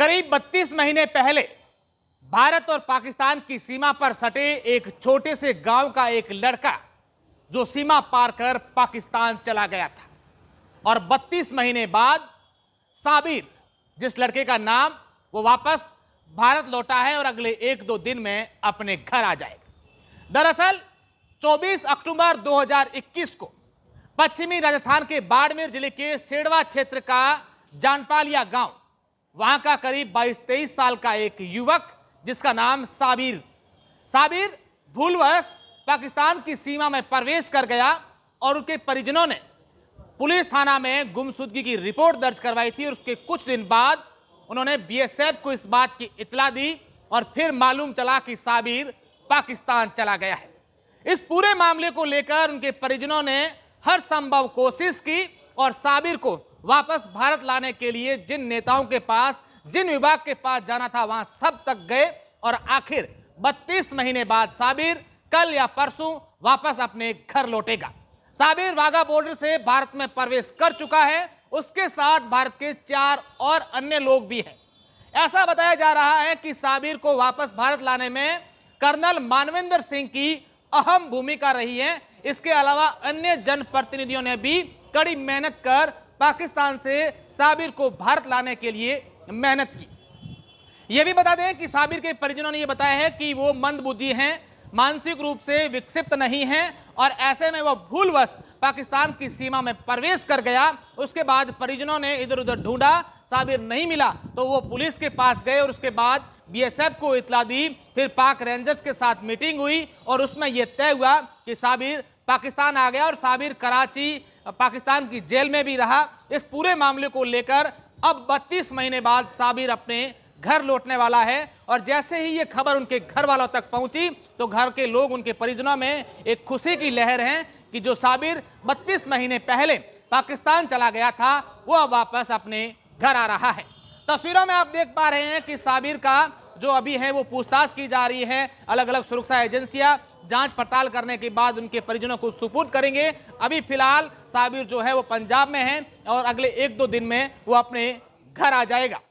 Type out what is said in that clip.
करीब 32 महीने पहले भारत और पाकिस्तान की सीमा पर सटे एक छोटे से गांव का एक लड़का जो सीमा पार कर पाकिस्तान चला गया था और 32 महीने बाद साबिर जिस लड़के का नाम वो वापस भारत लौटा है और अगले एक दो दिन में अपने घर आ जाएगा दरअसल 24 अक्टूबर 2021 को पश्चिमी राजस्थान के बाड़मेर जिले के सेड़वा क्षेत्र का जानपालिया गांव वहां का करीब 22-23 साल का एक युवक जिसका नाम साबिर साबिर भूलवश पाकिस्तान की सीमा में प्रवेश कर गया और उनके परिजनों ने पुलिस थाना में गुमशुदगी की रिपोर्ट दर्ज करवाई थी और उसके कुछ दिन बाद उन्होंने बीएसएफ को इस बात की इतला दी और फिर मालूम चला कि साबिर पाकिस्तान चला गया है इस पूरे मामले को लेकर उनके परिजनों ने हर संभव कोशिश की और साबिर को वापस भारत लाने के लिए जिन नेताओं के पास जिन विभाग के पास जाना था वहां सब तक गए और आखिर 32 महीने बाद साबिर कल या परसों वापस अपने घर लौटेगा साबिर वाघा बॉर्डर से भारत में प्रवेश कर चुका है उसके साथ भारत के चार और अन्य लोग भी हैं ऐसा बताया जा रहा है कि साबिर को वापस भारत लाने में कर्नल मानवेंद्र सिंह की अहम भूमिका रही है इसके अलावा अन्य जनप्रतिनिधियों ने भी कड़ी मेहनत कर पाकिस्तान से साबिर को भारत लाने के लिए मेहनत की यह भी बता दें कि साबिर के परिजनों ने यह बताया है कि वो मंद बुद्धि हैं मानसिक रूप से विक्षिप्त नहीं है और ऐसे में वह भूलवश पाकिस्तान की सीमा में प्रवेश कर गया उसके बाद परिजनों ने इधर उधर ढूंढा साबिर नहीं मिला तो वो पुलिस के पास गए और उसके बाद बीएसएफ को इतला दी फिर पाक रेंजर्स के साथ मीटिंग हुई और उसमें यह तय हुआ कि साबिर पाकिस्तान आ गया और साबिर कराची पाकिस्तान की जेल में भी रहा इस पूरे मामले को लेकर अब 32 महीने बाद साबिर अपने घर लौटने वाला है और जैसे ही ये खबर उनके घर वालों तक पहुंची तो घर के लोग उनके परिजनों में एक खुशी की लहर है कि जो साबिर 32 महीने पहले पाकिस्तान चला गया था वो अब वापस अपने घर आ रहा है तस्वीरों में आप देख पा रहे हैं कि साबिर का जो अभी है वो पूछताछ की जा रही है अलग अलग सुरक्षा एजेंसियां जांच पड़ताल करने के बाद उनके परिजनों को सुपुर्द करेंगे अभी फिलहाल साबिर जो है वो पंजाब में है और अगले एक दो दिन में वो अपने घर आ जाएगा